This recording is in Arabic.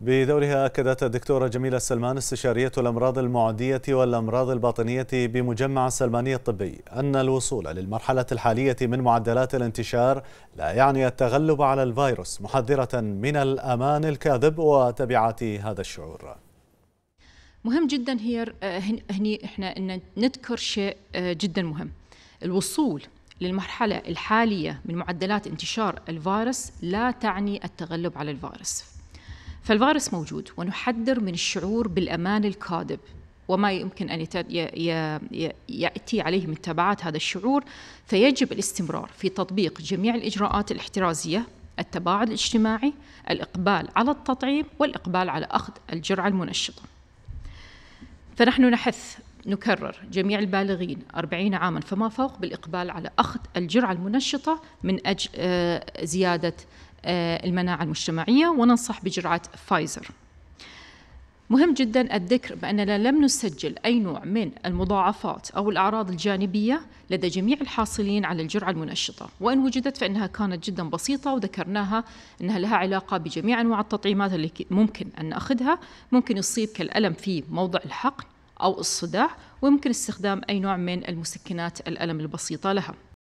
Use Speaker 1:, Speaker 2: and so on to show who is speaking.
Speaker 1: بدورها أكدت الدكتورة جميلة السلمان استشارية الأمراض المعدية والأمراض الباطنية بمجمع السلماني الطبي أن الوصول للمرحلة الحالية من معدلات الانتشار لا يعني التغلب على الفيروس محذرة من الأمان الكاذب وتبعات هذا الشعور
Speaker 2: مهم جدا هي هني احنا ان نذكر شيء جدا مهم الوصول للمرحلة الحالية من معدلات انتشار الفيروس لا تعني التغلب على الفيروس فالفيروس موجود ونحذر من الشعور بالأمان الكاذب وما يمكن أن يأتي عليه من تبعات هذا الشعور فيجب الاستمرار في تطبيق جميع الإجراءات الاحترازية التباعد الاجتماعي الإقبال على التطعيم والإقبال على أخذ الجرعة المنشطة فنحن نحث نكرر جميع البالغين 40 عاما فما فوق بالإقبال على أخذ الجرعة المنشطة من أجل آه، زيادة آه، المناعة المجتمعية وننصح بجرعة فايزر مهم جدا الذكر بأننا لم نسجل أي نوع من المضاعفات أو الأعراض الجانبية لدى جميع الحاصلين على الجرعة المنشطة وإن وجدت فإنها كانت جدا بسيطة وذكرناها أنها لها علاقة بجميع أنواع التطعيمات التي ممكن أن نأخذها ممكن يصيب كالألم في موضع الحقن أو الصداع ويمكن استخدام أي نوع من المسكنات الألم البسيطة لها